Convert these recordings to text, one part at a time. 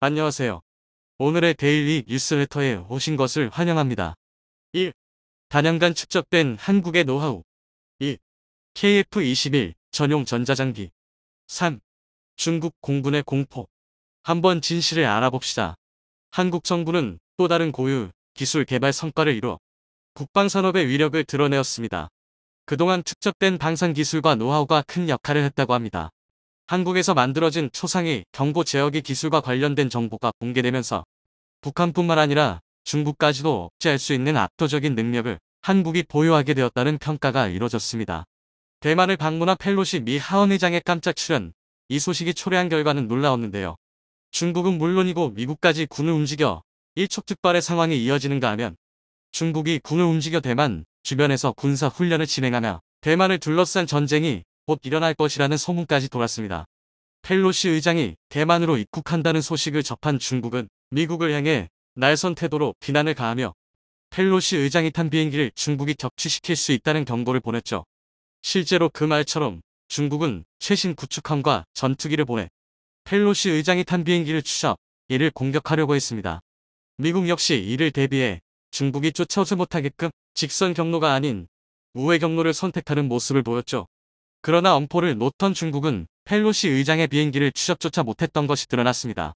안녕하세요. 오늘의 데일리 뉴스레터에 오신 것을 환영합니다. 1. 단연간 축적된 한국의 노하우 2. KF-21 전용 전자장비 3. 중국 공군의 공포 한번 진실을 알아봅시다. 한국 정부는 또 다른 고유 기술 개발 성과를 이뤄 국방산업의 위력을 드러내었습니다. 그동안 축적된 방산 기술과 노하우가 큰 역할을 했다고 합니다. 한국에서 만들어진 초상의 경보 제어기 기술과 관련된 정보가 공개되면서 북한뿐만 아니라 중국까지도 억제할 수 있는 압도적인 능력을 한국이 보유하게 되었다는 평가가 이뤄졌습니다. 대만을 방문한 펠로시 미 하원의장의 깜짝 출연, 이 소식이 초래한 결과는 놀라웠는데요. 중국은 물론이고 미국까지 군을 움직여 일촉즉발의 상황이 이어지는가 하면 중국이 군을 움직여 대만 주변에서 군사 훈련을 진행하며 대만을 둘러싼 전쟁이 곧 일어날 것이라는 소문까지 돌았습니다. 펠로시 의장이 대만으로 입국한다는 소식을 접한 중국은 미국을 향해 날선 태도로 비난을 가하며 펠로시 의장이 탄 비행기를 중국이 격추시킬 수 있다는 경고를 보냈죠. 실제로 그 말처럼 중국은 최신 구축함과 전투기를 보내 펠로시 의장이 탄 비행기를 추적, 이를 공격하려고 했습니다. 미국 역시 이를 대비해 중국이 쫓아오지 못하게끔 직선 경로가 아닌 우회 경로를 선택하는 모습을 보였죠. 그러나 엄포를 놓던 중국은 펠로시 의장의 비행기를 추적조차 못했던 것이 드러났습니다.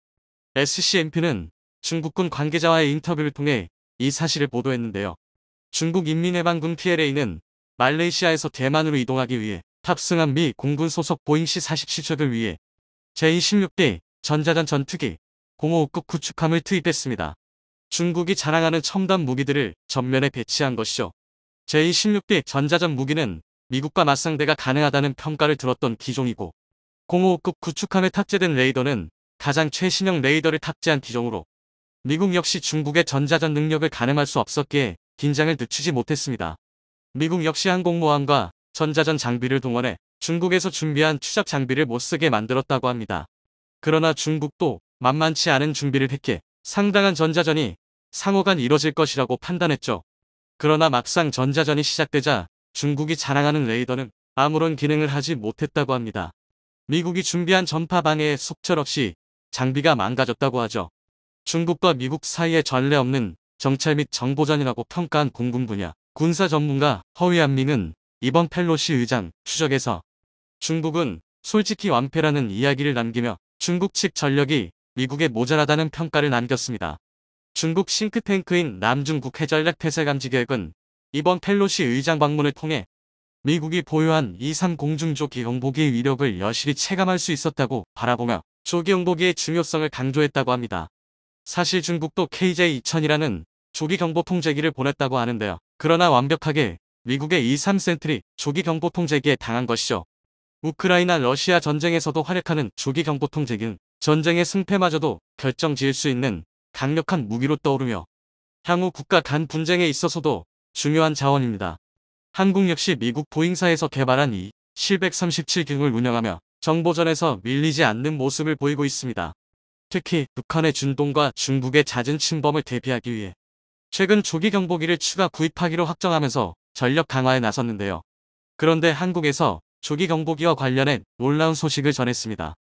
SCMP는 중국군 관계자와의 인터뷰를 통해 이 사실을 보도했는데요. 중국 인민해방군 PLA는 말레이시아에서 대만으로 이동하기 위해 탑승한 미 공군 소속 보잉 C-40 시적을 위해 제16대 전자전 전투기 055급 구축함을 투입했습니다. 중국이 자랑하는 첨단 무기들을 전면에 배치한 것이죠. 제16대 전자전 무기는 미국과 맞상대가 가능하다는 평가를 들었던 기종이고 055급 구축함에 탑재된 레이더는 가장 최신형 레이더를 탑재한 기종으로 미국 역시 중국의 전자전 능력을 가늠할 수 없었기에 긴장을 늦추지 못했습니다. 미국 역시 항공모함과 전자전 장비를 동원해 중국에서 준비한 추적 장비를 못쓰게 만들었다고 합니다. 그러나 중국도 만만치 않은 준비를 했기에 상당한 전자전이 상호간 이뤄질 것이라고 판단했죠. 그러나 막상 전자전이 시작되자 중국이 자랑하는 레이더는 아무런 기능을 하지 못했다고 합니다. 미국이 준비한 전파 방해에 속절없이 장비가 망가졌다고 하죠. 중국과 미국 사이에 전례 없는 정찰 및 정보전이라고 평가한 공군 분야 군사 전문가 허위안민은 이번 펠로시 의장 추적에서 중국은 솔직히 완패라는 이야기를 남기며 중국 측 전력이 미국에 모자라다는 평가를 남겼습니다. 중국 싱크탱크인 남중국 해전략 폐쇄 감지 계획은 이번 펠로시 의장 방문을 통해 미국이 보유한 2.3 공중조 기용보기의 위력을 여실히 체감할 수 있었다고 바라보며 조기용보기의 중요성을 강조했다고 합니다. 사실 중국도 KJ-2000이라는 조기경보통제기를 보냈다고 하는데요. 그러나 완벽하게 미국의 2.3 센트리 조기경보통제기에 당한 것이죠. 우크라이나 러시아 전쟁에서도 활약하는 조기경보통제기는 전쟁의 승패마저도 결정지을 수 있는 강력한 무기로 떠오르며 향후 국가 간 분쟁에 있어서도 중요한 자원입니다. 한국 역시 미국 보잉사에서 개발한 이 737기능을 운영하며 정보전에서 밀리지 않는 모습을 보이고 있습니다. 특히 북한의 준동과 중국의 잦은 침범을 대비하기 위해 최근 조기 경보기를 추가 구입하기로 확정하면서 전력 강화에 나섰는데요. 그런데 한국에서 조기 경보기와 관련해 놀라운 소식을 전했습니다.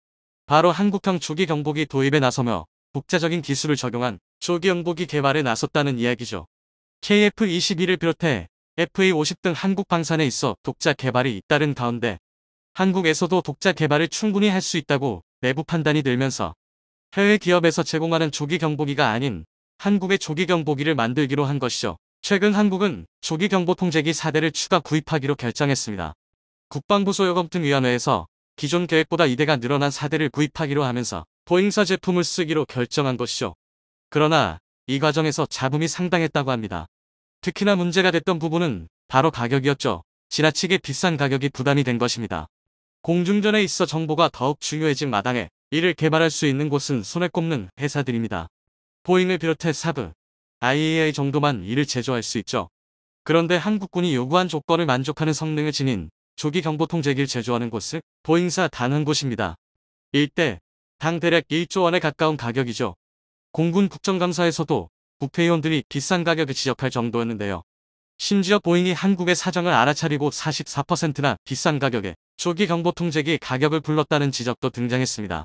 바로 한국형 조기 경보기 도입에 나서며 국제적인 기술을 적용한 조기 경보기 개발에 나섰다는 이야기죠. k f 2 1을 비롯해 FA-50 등 한국 방산에 있어 독자 개발이 잇따른 가운데 한국에서도 독자 개발을 충분히 할 수 있다고 내부 판단이 늘면서 해외 기업에서 제공하는 조기 경보기가 아닌 한국의 조기 경보기를 만들기로 한 것이죠. 최근 한국은 조기 경보 통제기 4대를 추가 구입하기로 결정했습니다. 국방부 소요검증위원회에서 기존 계획보다 2대가 늘어난 4대를 구입하기로 하면서 보잉사 제품을 쓰기로 결정한 것이죠. 그러나 이 과정에서 잡음이 상당했다고 합니다. 특히나 문제가 됐던 부분은 바로 가격이었죠. 지나치게 비싼 가격이 부담이 된 것입니다. 공중전에 있어 정보가 더욱 중요해진 마당에 이를 개발할 수 있는 곳은 손에 꼽는 회사들입니다. 보잉을 비롯해 사브, IAI 정도만 이를 제조할 수 있죠. 그런데 한국군이 요구한 조건을 만족하는 성능을 지닌 조기 경보통제기를 제조하는 곳은 보잉사 단 한 곳입니다. 이때 당 대략 1조 원에 가까운 가격이죠. 공군 국정감사에서도 국회의원들이 비싼 가격을 지적할 정도였는데요. 심지어 보잉이 한국의 사정을 알아차리고 44%나 비싼 가격에 조기 경보통제기 가격을 불렀다는 지적도 등장했습니다.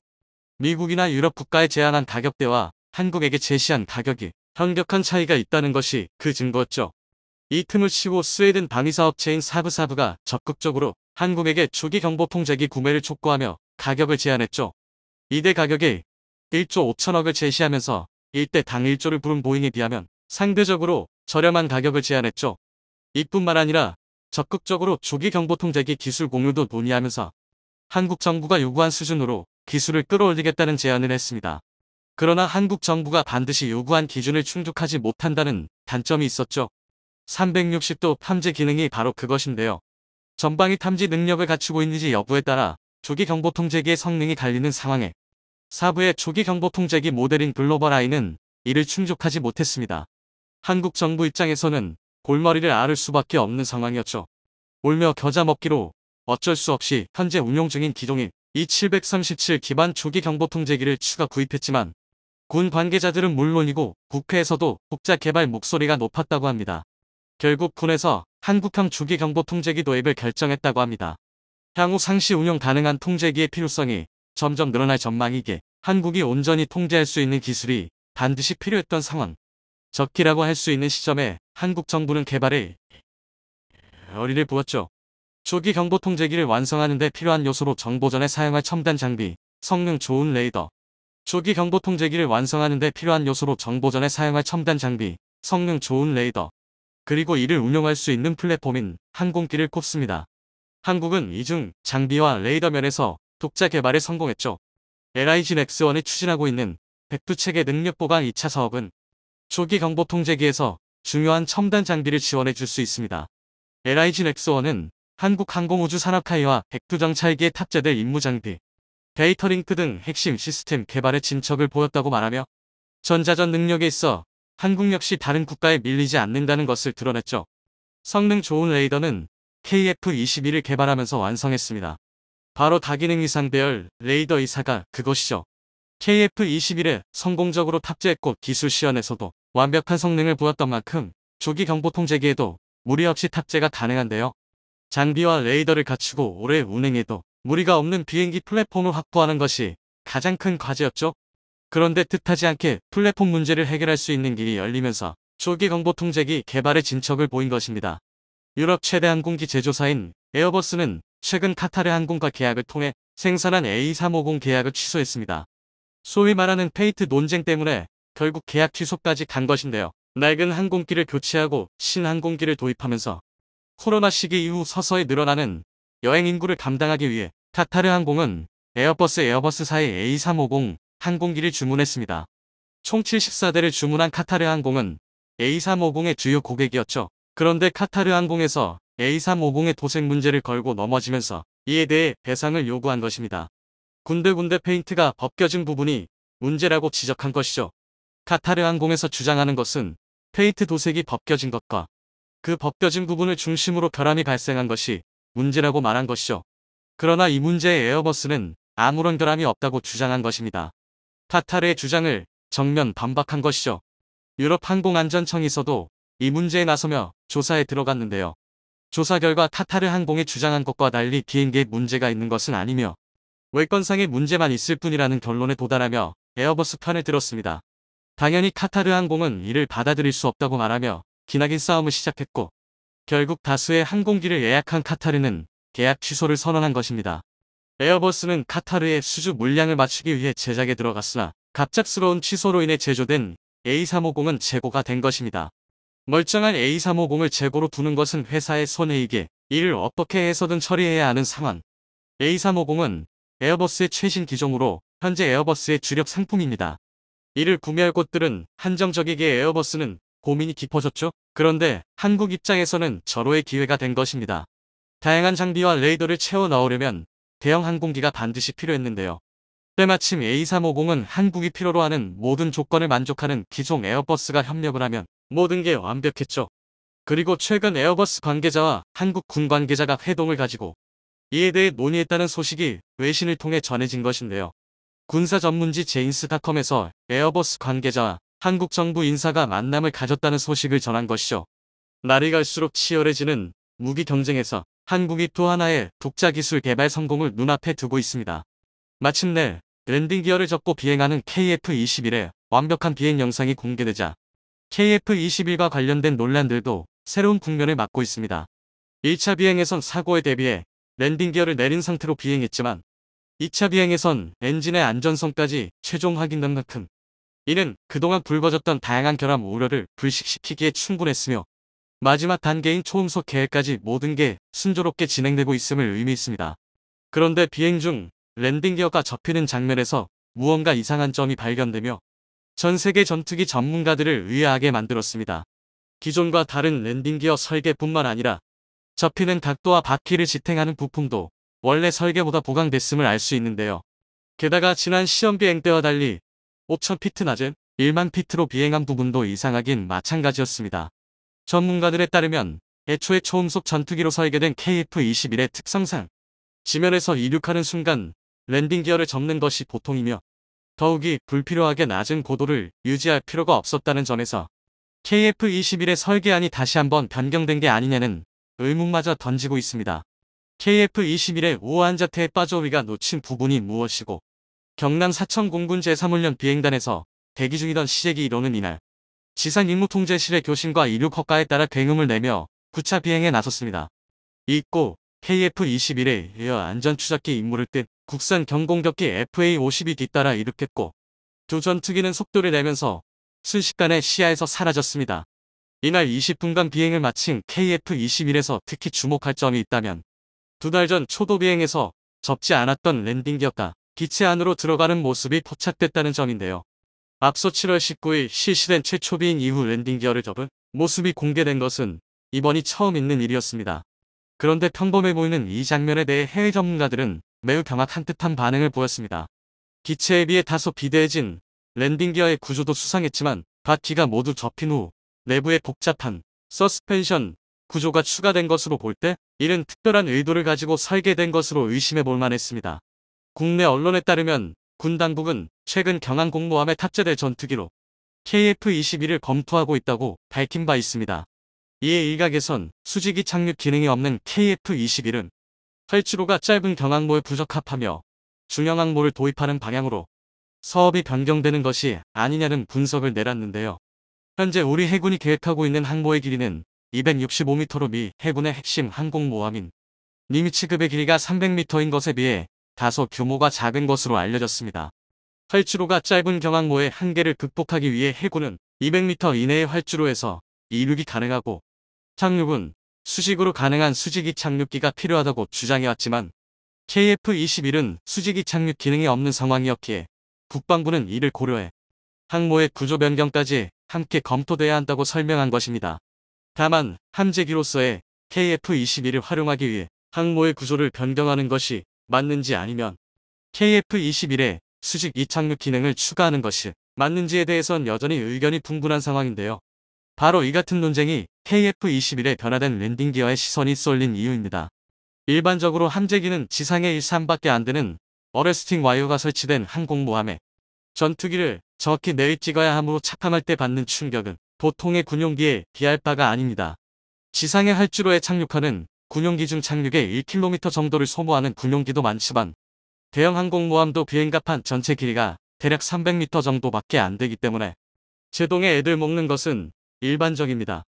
미국이나 유럽 국가에 제안한 가격대와 한국에게 제시한 가격이 현격한 차이가 있다는 것이 그 증거였죠. 이 틈을 치고 스웨덴 방위사업체인 사브사브가 적극적으로 한국에게 조기 경보통제기 구매를 촉구하며 가격을 제안했죠 이대 가격이 1조 5천억을 제시하면서 일대 당 1조를 부른 보잉에 비하면 상대적으로 저렴한 가격을 제안했죠. 이뿐만 아니라 적극적으로 조기 경보통제기 기술 공유도 논의하면서 한국 정부가 요구한 수준으로 기술을 끌어올리겠다는 제안을 했습니다. 그러나 한국 정부가 반드시 요구한 기준을 충족하지 못한다는 단점이 있었죠. 360도 탐지 기능이 바로 그것인데요. 전방위 탐지 능력을 갖추고 있는지 여부에 따라 조기 경보통제기의 성능이 갈리는 상황에 사부의 초기 경보 통제기 모델인 글로벌 아이는 이를 충족하지 못했습니다. 한국 정부 입장에서는 골머리를 앓을 수밖에 없는 상황이었죠. 올며 겨자 먹기로 어쩔 수 없이 현재 운용 중인 기동인 E737 기반 초기 경보 통제기를 추가 구입했지만 군 관계자들은 물론이고 국회에서도 국자 개발 목소리가 높았다고 합니다. 결국 군에서 한국형 주기경보 통제기 도입을 결정했다고 합니다. 향후 상시 운영 가능한 통제기의 필요성이 점점 늘어날 전망이기에 한국이 온전히 통제할 수 있는 기술이 반드시 필요했던 상황. 적기라고 할 수 있는 시점에 한국 정부는 개발에 어리를 부었죠. 초기 경보 통제기를 완성하는 데 필요한 요소로 정보전에 사용할 첨단 장비, 성능 좋은 레이더. 초기 경보 통제기를 완성하는 데 필요한 요소로 정보전에 사용할 첨단 장비, 성능 좋은 레이더. 그리고 이를 운용할 수 있는 플랫폼인 항공기를 꼽습니다. 한국은 이중 장비와 레이더 면에서 독자 개발에 성공했죠. LIG n x 1이 추진하고 있는 백두체계 능력 보강 2차 사업은 조기 경보 통제기에서 중요한 첨단 장비를 지원해 줄 수 있습니다. LIG n x 1은 한국항공우주산업카이와 백두정찰기에 탑재될 임무장비, 데이터링크 등 핵심 시스템 개발에 진척을 보였다고 말하며 전자전 능력에 있어 한국 역시 다른 국가에 밀리지 않는다는 것을 드러냈죠. 성능 좋은 레이더는 KF-21을 개발하면서 완성했습니다. 바로 다기능 이상 배열 레이더 이사가 그것이죠. KF-21에 성공적으로 탑재했고 기술 시연에서도 완벽한 성능을 보였던 만큼 조기 경보 통제기에도 무리 없이 탑재가 가능한데요. 장비와 레이더를 갖추고 오래 운행해도 무리가 없는 비행기 플랫폼을 확보하는 것이 가장 큰 과제였죠. 그런데 뜻하지 않게 플랫폼 문제를 해결할 수 있는 길이 열리면서 조기 경보 통제기 개발의 진척을 보인 것입니다. 유럽 최대 항공기 제조사인 에어버스는 최근 카타르 항공과 계약을 통해 생산한 A350 계약을 취소했습니다. 소위 말하는 페이트 논쟁 때문에 결국 계약 취소까지 간 것인데요. 낡은 항공기를 교체하고 신항공기를 도입하면서 코로나 시기 이후 서서히 늘어나는 여행 인구를 감당하기 위해 카타르 항공은 에어버스 에어버스사이 A350 항공기를 주문했습니다. 총 74대를 주문한 카타르 항공은 A350의 주요 고객이었죠. 그런데 카타르 항공에서 A350의 도색 문제를 걸고 넘어지면서 이에 대해 배상을 요구한 것입니다. 군데군데 페인트가 벗겨진 부분이 문제라고 지적한 것이죠. 카타르 항공에서 주장하는 것은 페인트 도색이 벗겨진 것과 그 벗겨진 부분을 중심으로 결함이 발생한 것이 문제라고 말한 것이죠. 그러나 이 문제에 에어버스는 아무런 결함이 없다고 주장한 것입니다. 카타르의 주장을 정면 반박한 것이죠. 유럽 항공안전청에서도 이 문제에 나서며 조사에 들어갔는데요. 조사 결과 카타르 항공이 주장한 것과 달리 비행기에 문제가 있는 것은 아니며 외건상의 문제만 있을 뿐이라는 결론에 도달하며 에어버스 편에 들었습니다. 당연히 카타르 항공은 이를 받아들일 수 없다고 말하며 기나긴 싸움을 시작했고 결국 다수의 항공기를 예약한 카타르는 계약 취소를 선언한 것입니다. 에어버스는 카타르의 수주 물량을 맞추기 위해 제작에 들어갔으나 갑작스러운 취소로 인해 제조된 A350은 재고가 된 것입니다. 멀쩡한 A350을 재고로 두는 것은 회사의 손해이기에 이를 어떻게 해서든 처리해야 하는 상황. A350은 에어버스의 최신 기종으로 현재 에어버스의 주력 상품입니다. 이를 구매할 곳들은 한정적이기에 에어버스는 고민이 깊어졌죠? 그런데 한국 입장에서는 절호의 기회가 된 것입니다. 다양한 장비와 레이더를 채워 넣으려면 대형 항공기가 반드시 필요했는데요. 때마침 A350은 한국이 필요로 하는 모든 조건을 만족하는 기종 에어버스가 협력을 하면 모든 게 완벽했죠. 그리고 최근 에어버스 관계자와 한국 군 관계자가 회동을 가지고 이에 대해 논의했다는 소식이 외신을 통해 전해진 것인데요. 군사 전문지 제인스닷컴에서 에어버스 관계자와 한국 정부 인사가 만남을 가졌다는 소식을 전한 것이죠. 날이 갈수록 치열해지는 무기 경쟁에서 한국이 또 하나의 독자 기술 개발 성공을 눈앞에 두고 있습니다. 마침내 랜딩 기어를 접고 비행하는 KF-21의 완벽한 비행 영상이 공개되자 KF-21과 관련된 논란들도 새로운 국면을 맞고 있습니다. 1차 비행에선 사고에 대비해 랜딩 기어를 내린 상태로 비행했지만 2차 비행에선 엔진의 안전성까지 최종 확인된 만큼 이는 그동안 불거졌던 다양한 결함 우려를 불식시키기에 충분했으며 마지막 단계인 초음속 계획까지 모든 게 순조롭게 진행되고 있음을 의미했습니다. 그런데 비행 중 랜딩 기어가 접히는 장면에서 무언가 이상한 점이 발견되며 전 세계 전투기 전문가들을 의아하게 만들었습니다. 기존과 다른 랜딩기어 설계뿐만 아니라 접히는 각도와 바퀴를 지탱하는 부품도 원래 설계보다 보강됐음을 알 수 있는데요. 게다가 지난 시험비행 때와 달리 5,000피트 낮은 1만 피트로 비행한 부분도 이상하긴 마찬가지였습니다. 전문가들에 따르면 애초에 초음속 전투기로 설계된 KF-21의 특성상 지면에서 이륙하는 순간 랜딩 기어를 접는 것이 보통이며 더욱이 불필요하게 낮은 고도를 유지할 필요가 없었다는 점에서 KF-21의 설계안이 다시 한번 변경된 게 아니냐는 의문마저 던지고 있습니다. KF-21의 우아한 자태에 빠져 우리가 놓친 부분이 무엇이고 경남 사천 공군 제3훈련 비행단에서 대기 중이던 시제기 1호는 이날 지상 임무통제실의 교신과 이륙허가에 따라 굉음을 내며 9차 비행에 나섰습니다. 있고 KF-21에 이어 안전추적기 임무를 뜻 국산 경공격기 f a 5 2이 뒤따라 이륙했고 두 전투기는 속도를 내면서 순식간에 시야에서 사라졌습니다. 이날 20분간 비행을 마친 KF-21에서 특히 주목할 점이 있다면 두 달 전 초도 비행에서 접지 않았던 랜딩기어가 기체 안으로 들어가는 모습이 포착됐다는 점인데요. 앞서 7월 19일 실시된 최초 비행 이후 랜딩기어를 접은 모습이 공개된 것은 이번이 처음 있는 일이었습니다. 그런데 평범해 보이는 이 장면에 대해 해외 전문가들은 매우 경악한 듯한 반응을 보였습니다. 기체에 비해 다소 비대해진 랜딩 기어의 구조도 수상했지만 바퀴가 모두 접힌 후 내부에 복잡한 서스펜션 구조가 추가된 것으로 볼 때 이는 특별한 의도를 가지고 설계된 것으로 의심해 볼 만했습니다. 국내 언론에 따르면 군 당국은 최근 경항 공모함에 탑재될 전투기로 k f 2 1을 검토하고 있다고 밝힌 바 있습니다. 이에 일각에선 수직이 착륙 기능이 없는 KF-21은 설치로가 짧은 경항모에 부적합하며 중형항모를 도입하는 방향으로 사업이 변경되는 것이 아니냐는 분석을 내렸는데요 현재 우리 해군이 계획하고 있는 항모의 길이는 265m로 미 해군의 핵심 항공모함인 니미 치급의 길이가 300m인 것에 비해 다소 규모가 작은 것으로 알려졌습니다. 활주로가 짧은 경항모의 한계를 극복하기 위해 해군은 200m 이내의 활주로에서 이륙이 가능하고 착륙은 수직으로 가능한 수직이 착륙기가 필요하다고 주장해왔지만 KF-21은 수직이 착륙 기능이 없는 상황이었기에 국방부는 이를 고려해 항모의 구조 변경까지 함께 검토돼야 한다고 설명한 것입니다. 다만 함재기로서의 KF-21을 활용하기 위해 항모의 구조를 변경하는 것이 맞는지 아니면 KF-21에 수직 이착륙 기능을 추가하는 것이 맞는지에 대해선 여전히 의견이 분분한 상황인데요. 바로 이 같은 논쟁이 k f 2 1에 변화된 랜딩 기어의 시선이 쏠린 이유입니다. 일반적으로 함재기는 지상의 1산밖에 안 되는 어레스팅 와이어가 설치된 항공모함에 전투기를 정확히 내리 찍어야 함으로 착함할 때 받는 충격은 보통의 군용기에 비할 바가 아닙니다. 지상의 활주로에 착륙하는 군용기 중착륙에 1km 정도를 소모하는 군용기도 많지만 대형 항공모함도 비행갑판 전체 길이가 대략 300m 정도밖에 안 되기 때문에 제동에 애들 먹는 것은 일반적입니다.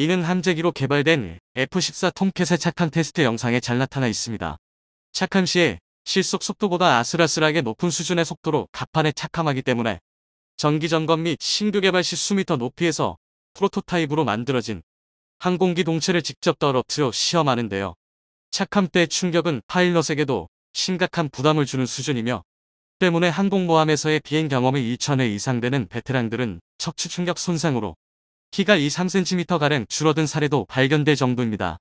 이는 함재기로 개발된 F-14 톰캣의 착함 테스트 영상에 잘 나타나 있습니다. 착함 시에 실속 속도보다 아슬아슬하게 높은 수준의 속도로 갑판에 착함하기 때문에 전기 점검 및 신규 개발 시 수미터 높이에서 프로토타입으로 만들어진 항공기 동체를 직접 떨어뜨려 시험하는데요. 착함 때 충격은 파일럿에게도 심각한 부담을 주는 수준이며 때문에 항공모함에서의 비행 경험이 2 0 0 0회 이상 되는 베테랑들은 척추 충격 손상으로 키가 2, 3cm가량 줄어든 사례도 발견될 정도입니다.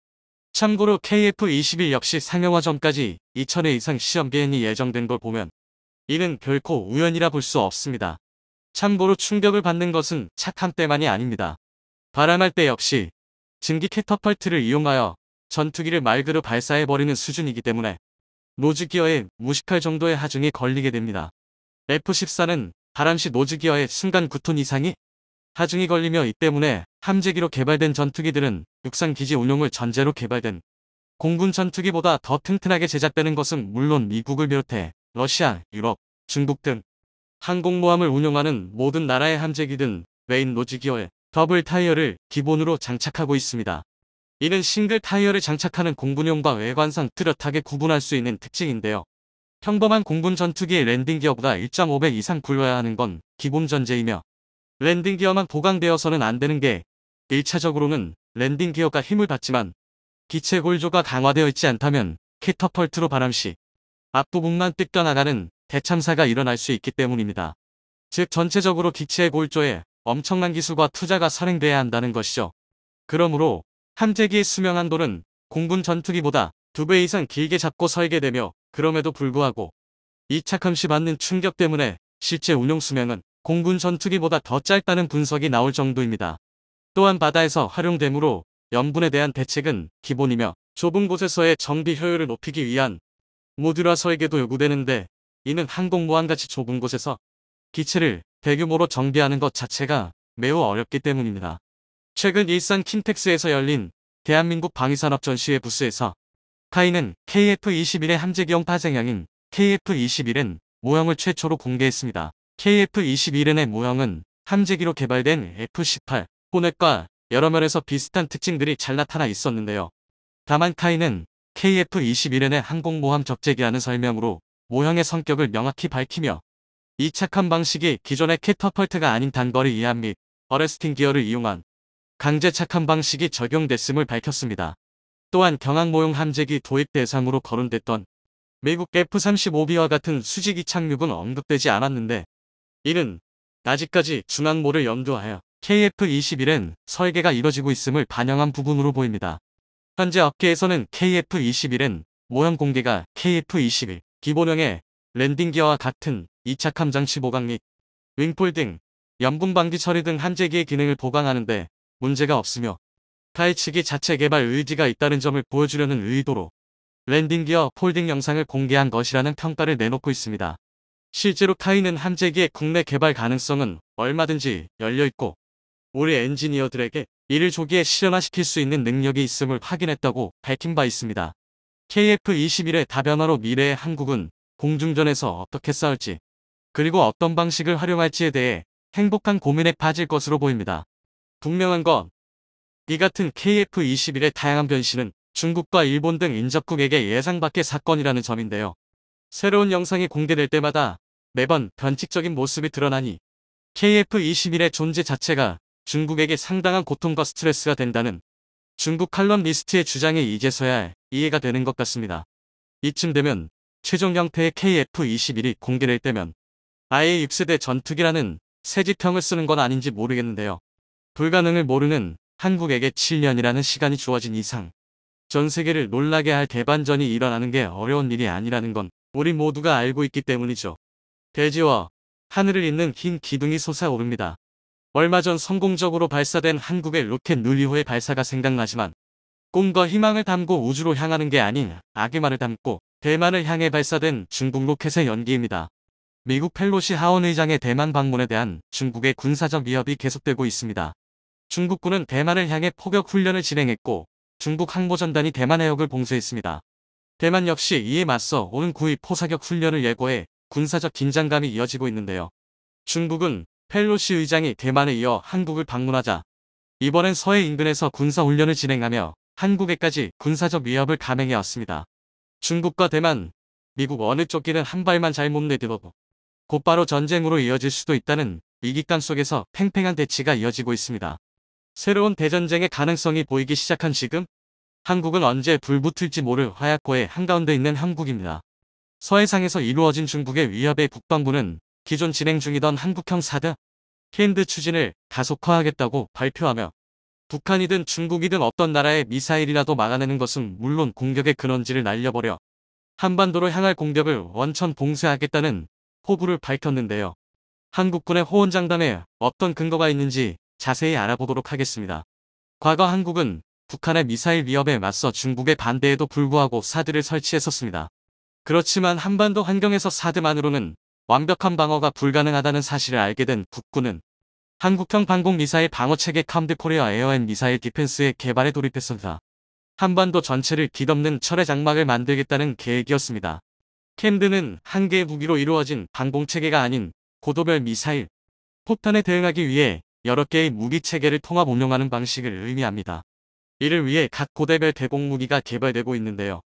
참고로 KF21 역시 상용화 전까지 2 0 0 0회 이상 시험 비행이 예정된 걸 보면 이는 결코 우연이라 볼 수 없습니다. 참고로 충격을 받는 것은 착함 때만이 아닙니다. 바람할 때 역시 증기 캐터펄트를 이용하여 전투기를 말 그대로 발사해버리는 수준이기 때문에 노즈기어에 무식할 정도의 하중이 걸리게 됩니다. F-14는 바람시 노즈기어의 순간 구톤 이상이 하중이 걸리며 이 때문에 함재기로 개발된 전투기들은 육상 기지 운용을 전제로 개발된 공군 전투기보다 더 튼튼하게 제작되는 것은 물론 미국을 비롯해 러시아, 유럽, 중국 등 항공모함을 운용하는 모든 나라의 함재기든 메인 로지기어에 더블 타이어를 기본으로 장착하고 있습니다. 이는 싱글 타이어를 장착하는 공군용과 외관상 뚜렷하게 구분할 수 있는 특징인데요. 평범한 공군 전투기의 랜딩 기어보다 1.5배 이상 굴러야 하는 건 기본 전제이며 랜딩 기어만 보강되어서는 안 되는 게 1차적으로는 랜딩 기어가 힘을 받지만 기체 골조가 강화되어 있지 않다면 캐터펄트로 바람 시 앞부분만 뜯겨나가는 대참사가 일어날 수 있기 때문입니다. 즉 전체적으로 기체의 골조에 엄청난 기술과 투자가 선행돼야 한다는 것이죠. 그러므로 함재기의 수명 한도는 공군 전투기보다 2배 이상 길게 잡고 설게 되며 그럼에도 불구하고 이착함시 받는 충격 때문에 실제 운용 수명은 공군 전투기보다 더 짧다는 분석이 나올 정도입니다. 또한 바다에서 활용되므로 염분에 대한 대책은 기본이며 좁은 곳에서의 정비 효율을 높이기 위한 모듈화 설계도 요구되는데 이는 항공모함같이 좁은 곳에서 기체를 대규모로 정비하는 것 자체가 매우 어렵기 때문입니다. 최근 일산 킨텍스에서 열린 대한민국 방위산업 전시회 부스에서 카이는 KF-21의 함재기형 파생형인 KF-21은 모형을 최초로 공개했습니다. KF-21N의 모형은 함재기로 개발된 F-18 호넷과 여러 면에서 비슷한 특징들이 잘 나타나 있었는데요. 다만 카이는 KF-21N의 항공모함 적재기라는 설명으로 모형의 성격을 명확히 밝히며 이착한 방식이 기존의 캐터펄트가 아닌 단거리 이함 및 어레스팅 기어를 이용한 강제 착한 방식이 적용됐음을 밝혔습니다. 또한 경항모용 함재기 도입 대상으로 거론됐던 미국 F-35B와 같은 수직 이착륙은 언급되지 않았는데 이는 아직까지 중앙모를 염두하여 KF-21엔 설계가 이뤄지고 있음을 반영한 부분으로 보입니다. 현재 업계에서는 KF-21엔 모형 공개가 KF-21 기본형의 랜딩기어와 같은 이착 함장 1 5강및 윙폴 딩 염분 방지 처리 등한재기의 기능을 보강하는데 문제가 없으며 타이 측이 자체 개발 의지가 있다는 점을 보여주려는 의도로 랜딩기어 폴딩 영상을 공개한 것이라는 평가를 내놓고 있습니다. 실제로 타이는 함재기의 국내 개발 가능성은 얼마든지 열려있고 우리 엔지니어들에게 이를 조기에 실현화시킬 수 있는 능력이 있음을 확인했다고 밝힌 바 있습니다. KF-21의 다변화로 미래의 한국은 공중전에서 어떻게 싸울지 그리고 어떤 방식을 활용할지에 대해 행복한 고민에 빠질 것으로 보입니다. 분명한 건 이 같은 KF-21의 다양한 변신은 중국과 일본 등 인접국에게 예상밖의 사건이라는 점인데요. 새로운 영상이 공개될 때마다 매번 변칙적인 모습이 드러나니 KF21의 존재 자체가 중국에게 상당한 고통과 스트레스가 된다는 중국 칼럼 리스트의 주장에 이제서야 이해가 되는 것 같습니다. 이쯤 되면 최종 형태의 KF-21이 공개될 때면 아예 6세대 전투기라는 새지평을 쓰는 건 아닌지 모르겠는데요. 불가능을 모르는 한국에게 7년이라는 시간이 주어진 이상 전 세계를 놀라게 할 대반전이 일어나는 게 어려운 일이 아니라는 건 우리 모두가 알고 있기 때문이죠. 대지와 하늘을 잇는 흰 기둥이 솟아오릅니다. 얼마 전 성공적으로 발사된 한국의 로켓 누리호의 발사가 생각나지만 꿈과 희망을 담고 우주로 향하는 게 아닌 악의말을 담고 대만을 향해 발사된 중국 로켓의 연기입니다. 미국 펠로시 하원 의장의 대만 방문에 대한 중국의 군사적 위협이 계속되고 있습니다. 중국군은 대만을 향해 포격 훈련을 진행했고 중국 항모전단이 대만 해역을 봉쇄했습니다. 대만 역시 이에 맞서 오는 9일 포사격 훈련을 예고해 군사적 긴장감이 이어지고 있는데요. 중국은 펠로시 의장이 대만에 이어 한국을 방문하자 이번엔 서해 인근에서 군사훈련을 진행하며 한국에까지 군사적 위협을 감행해 왔습니다. 중국과 대만, 미국 어느 쪽끼는 한 발만 잘못 내딛어도 곧바로 전쟁으로 이어질 수도 있다는 위기감 속에서 팽팽한 대치가 이어지고 있습니다. 새로운 대전쟁의 가능성이 보이기 시작한 지금 한국은 언제 불붙을지 모를 화약고의 한가운데 있는 한국입니다. 서해상에서 이루어진 중국의 위협에 국방부는 기존 진행 중이던 한국형 사드 트드 추진을 가속화하겠다고 발표하며 북한이든 중국이든 어떤 나라의 미사일이라도 막아내는 것은 물론 공격의 근원지를 날려버려 한반도로 향할 공격을 원천 봉쇄하겠다는 포부를 밝혔는데요. 한국군의 호언장담에 어떤 근거가 있는지 자세히 알아보도록 하겠습니다. 과거 한국은 북한의 미사일 위협에 맞서 중국의 반대에도 불구하고 사드를 설치했었습니다. 그렇지만 한반도 환경에서 사드만으로는 완벽한 방어가 불가능하다는 사실을 알게 된 국군은 한국형 방공미사일 방어체계 캄드 코리아 에어앤 미사일 디펜스의 개발에 돌입했습니다. 한반도 전체를 뒤없는 철의 장막을 만들겠다는 계획이었습니다. 캠드는 한 개의 무기로 이루어진 방공체계가 아닌 고도별 미사일, 폭탄에 대응하기 위해 여러 개의 무기체계를 통합 운용하는 방식을 의미합니다. 이를 위해 각 고대별 대공무기가 개발되고 있는데요.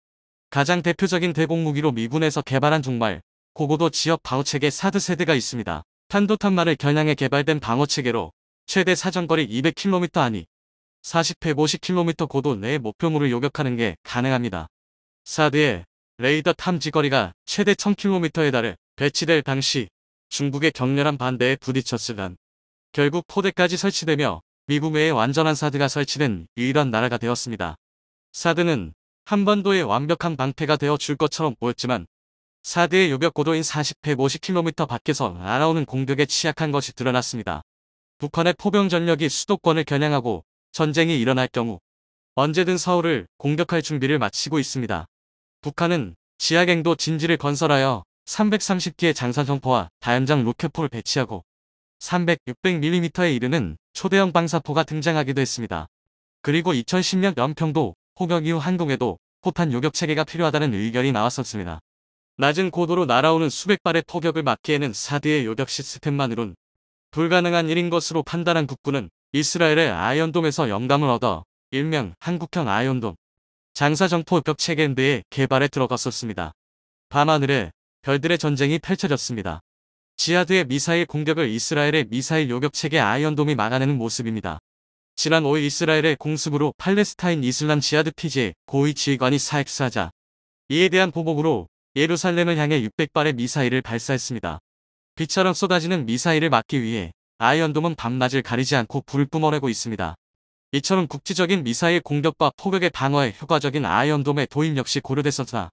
가장 대표적인 대공무기로 미군에서 개발한 종말, 고고도 지역 방어체계 사드 세대가 있습니다. 탄도탄마를 겨냥해 개발된 방어체계로 최대 사정거리 200km 안이 40회 50km 고도 내의 목표물을 요격하는 게 가능합니다. 사드의 레이더 탐지거리가 최대 1000km에 달해 배치될 당시 중국의 격렬한 반대에 부딪혔으던 결국 포대까지 설치되며 미국 외에 완전한 사드가 설치된 유일한 나라가 되었습니다. 사드는 한반도의 완벽한 방패가 되어 줄 것처럼 보였지만 사드의 요격 고도인 40회 50km 밖에서 날아오는 공격에 취약한 것이 드러났습니다. 북한의 포병 전력이 수도권을 겨냥하고 전쟁이 일어날 경우 언제든 서울을 공격할 준비를 마치고 있습니다. 북한은 지하갱도 진지를 건설하여 330기의 장산성포와 다연장 로켓포를 배치하고 300, 600mm에 이르는 초대형 방사포가 등장하기도 했습니다. 그리고 2010년 연평도, 호격 이후 항공에도 포탄 요격 체계가 필요하다는 의견이 나왔었습니다. 낮은 고도로 날아오는 수백 발의 포격을 막기에는 사드의 요격 시스템만으론 불가능한 일인 것으로 판단한 국군은 이스라엘의 아이언돔에서 영감을 얻어 일명 한국형 아이언돔 장사정포 벽 체계인데의 개발에 들어갔었습니다. 밤하늘에 별들의 전쟁이 펼쳐졌습니다. 지하드의 미사일 공격을 이스라엘의 미사일 요격체계 아이언돔이 막아내는 모습입니다. 지난 5일 이스라엘의 공습으로 팔레스타인 이슬람 지하드 피지 고위 지휘관이 사핵사하자 이에 대한 보복으로 예루살렘을 향해 600발의 미사일을 발사했습니다. 비처럼 쏟아지는 미사일을 막기 위해 아이언돔은 밤낮을 가리지 않고 불을 뿜어내고 있습니다. 이처럼 국지적인 미사일 공격과 폭격의 방어에 효과적인 아이언돔의 도입 역시 고려됐었다.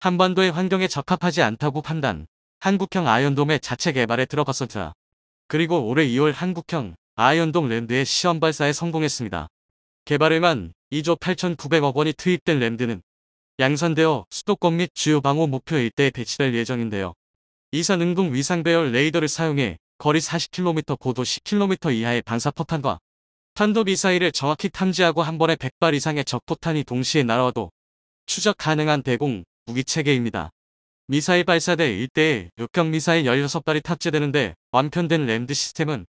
한반도의 환경에 적합하지 않다고 판단, 한국형 아현돔의 자체 개발에 들어갔었다. 그리고 올해 2월 한국형 아현돔 랜드의 시험 발사에 성공했습니다. 개발에만 2조 8,900억 원이 투입된 랜드는 양산되어 수도권 및 주요 방호 목표 일대에 배치될 예정인데요. 이산 응동 위상배열 레이더를 사용해 거리 40km 고도 10km 이하의 반사포탄과 탄도미사일을 정확히 탐지하고 한 번에 100발 이상의 적포탄이 동시에 날아와도 추적 가능한 대공 무기체계입니다. 미사일 발사대 일대에 육형 미사일 16발이 탑재되는데 완편된 램드 시스템은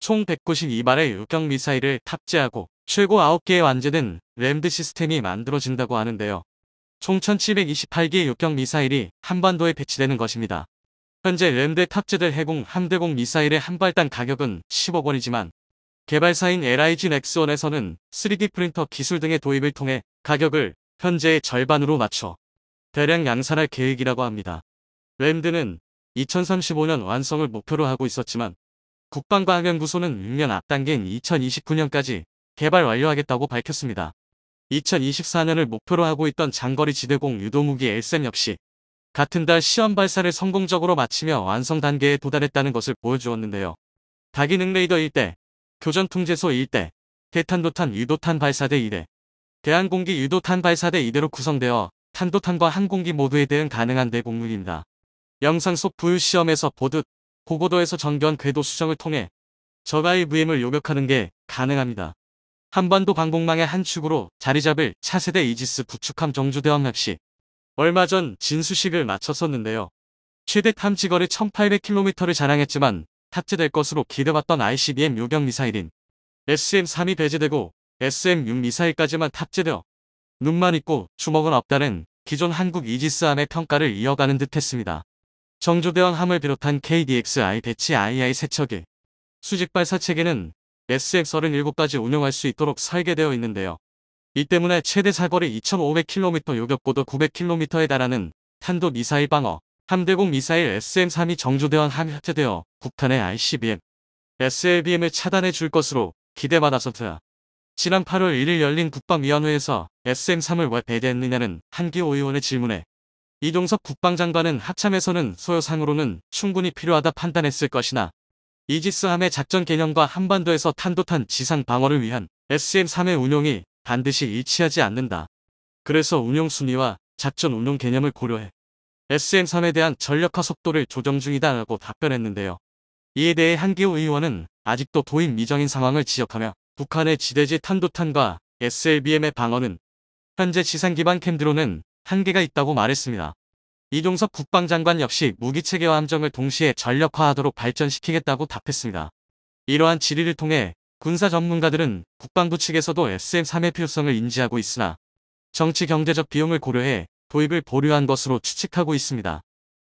총 192발의 육형 미사일을 탑재하고 최고 9개의 완제된 램드 시스템이 만들어진다고 하는데요. 총 1728개의 육형 미사일이 한반도에 배치되는 것입니다. 현재 램드에 탑재될 해공 함대공 미사일의 한 발당 가격은 10억 원이지만 개발사인 LIG n 넥스1에서는 3D 프린터 기술 등의 도입을 통해 가격을 현재의 절반으로 맞춰 대량 양산할 계획이라고 합니다. 램드는 2035년 완성을 목표로 하고 있었지만 국방과학연구소는 6년 앞당긴 2029년까지 개발 완료하겠다고 밝혔습니다. 2024년을 목표로 하고 있던 장거리 지대공 유도무기 s m 역시 같은 달 시험 발사를 성공적으로 마치며 완성 단계에 도달했다는 것을 보여주었는데요. 다기능 레이더 1대, 교전통제소 1대, 대탄도탄 유도탄 발사대 2대, 대한공기 유도탄 발사대 2대로 구성되어 탄도탄과 항공기 모두에 대응 가능한 내공물입니다. 영상 속 부유시험에서 보듯 고고도에서 정교한 궤도 수정을 통해 저가의 무임을 요격하는 게 가능합니다. 한반도 방공망의 한 축으로 자리 잡을 차세대 이지스 부축함 정주대왕 낚시 얼마 전 진수식을 마쳤었는데요. 최대 탐지거리 1800km를 자랑했지만 탑재될 것으로 기대받던 ICBM 요격 미사일인 SM-3이 배제되고 SM-6 미사일까지만 탑재되어 눈만 있고 주먹은 없다는 기존 한국 이지스함의 평가를 이어가는 듯했습니다. 정조대왕 함을 비롯한 KDXI 배치 II 세척기, 수직발사 체계는 SX-37까지 운용할수 있도록 설계되어 있는데요. 이 때문에 최대 사거리 2,500km 요격고도 900km에 달하는 탄도 미사일 방어, 함대공 미사일 SM-3이 정조대왕 함 협재되어 북한의 ICBM, SLBM을 차단해 줄 것으로 기대받았었드 지난 8월 1일 열린 국방위원회에서 SM3을 왜배대했느냐는 한기호 의원의 질문에 이종섭 국방장관은 합참에서는 소요상으로는 충분히 필요하다 판단했을 것이나 이지스함의 작전 개념과 한반도에서 탄도탄 지상 방어를 위한 SM3의 운용이 반드시 일치하지 않는다. 그래서 운용 순위와 작전 운용 개념을 고려해 SM3에 대한 전력화 속도를 조정 중이다 라고 답변했는데요. 이에 대해 한기호 의원은 아직도 도입 미정인 상황을 지적하며 북한의 지대지 탄도탄과 SLBM의 방어는 현재 지상 기반 캠드로는 한계가 있다고 말했습니다. 이종섭 국방장관 역시 무기체계와 함정을 동시에 전력화하도록 발전시키겠다고 답했습니다. 이러한 질의를 통해 군사 전문가들은 국방부 측에서도 SM3의 필요성을 인지하고 있으나 정치 경제적 비용을 고려해 도입을 보류한 것으로 추측하고 있습니다.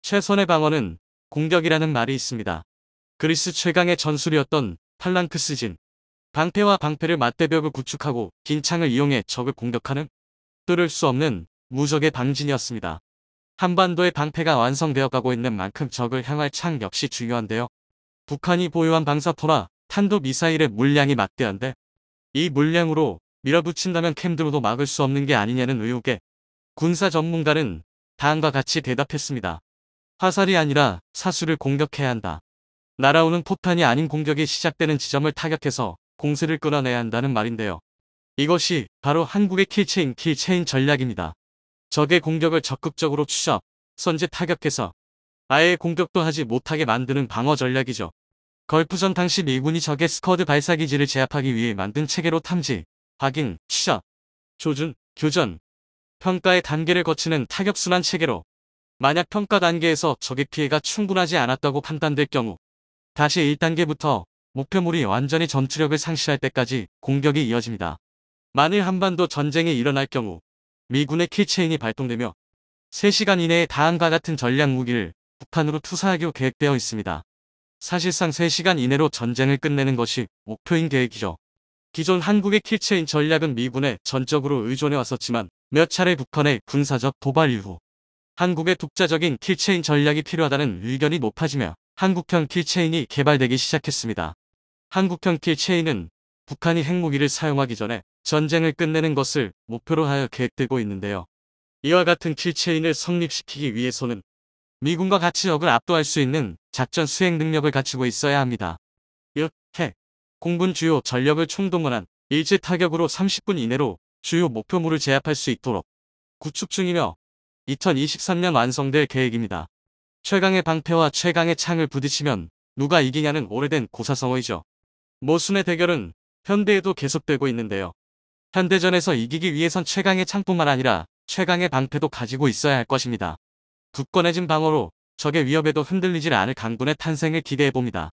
최선의 방어는 공격이라는 말이 있습니다. 그리스 최강의 전술이었던 팔랑크스진 방패와 방패를 맞대벽을 구축하고 긴 창을 이용해 적을 공격하는 뚫을 수 없는 무적의 방진이었습니다. 한반도의 방패가 완성되어 가고 있는 만큼 적을 향할 창 역시 중요한데요. 북한이 보유한 방사포라 탄도미사일의 물량이 막대한데 이 물량으로 밀어붙인다면 캠드로도 막을 수 없는 게 아니냐는 의혹에 군사 전문가는 다음과 같이 대답했습니다. 화살이 아니라 사수를 공격해야 한다. 날아오는 폭탄이 아닌 공격이 시작되는 지점을 타격해서 공세를 끌어내야 한다는 말인데요. 이것이 바로 한국의 킬체인 킬체인 전략입니다. 적의 공격을 적극적으로 추적, 선제 타격해서 아예 공격도 하지 못하게 만드는 방어 전략이죠. 걸프전 당시 미군이 적의 스쿼드 발사기지를 제압하기 위해 만든 체계로 탐지, 확인, 추적, 조준, 교전, 평가의 단계를 거치는 타격순환 체계로 만약 평가 단계에서 적의 피해가 충분하지 않았다고 판단될 경우 다시 1단계부터 목표물이 완전히 전투력을 상실할 때까지 공격이 이어집니다. 만일 한반도 전쟁이 일어날 경우 미군의 킬체인이 발동되며 3시간 이내에 다음과 같은 전략 무기를 북한으로 투사하기로 계획되어 있습니다. 사실상 3시간 이내로 전쟁을 끝내는 것이 목표인 계획이죠. 기존 한국의 킬체인 전략은 미군에 전적으로 의존해왔었지만 몇 차례 북한의 군사적 도발 이후 한국의 독자적인 킬체인 전략이 필요하다는 의견이 높아지며 한국형 킬체인이 개발되기 시작했습니다. 한국형킬 체인은 북한이 핵무기를 사용하기 전에 전쟁을 끝내는 것을 목표로 하여 계획되고 있는데요. 이와 같은 킬체인을 성립시키기 위해서는 미군과 같이 역을 압도할 수 있는 작전 수행 능력을 갖추고 있어야 합니다. 이 해, 공군 주요 전력을 총동원한 일제 타격으로 30분 이내로 주요 목표물을 제압할 수 있도록 구축 중이며 2023년 완성될 계획입니다. 최강의 방패와 최강의 창을 부딪히면 누가 이기냐는 오래된 고사성어이죠. 모순의 대결은 현대에도 계속되고 있는데요. 현대전에서 이기기 위해선 최강의 창뿐만 아니라 최강의 방패도 가지고 있어야 할 것입니다. 굳건해진 방어로 적의 위협에도 흔들리질 않을 강군의 탄생을 기대해봅니다.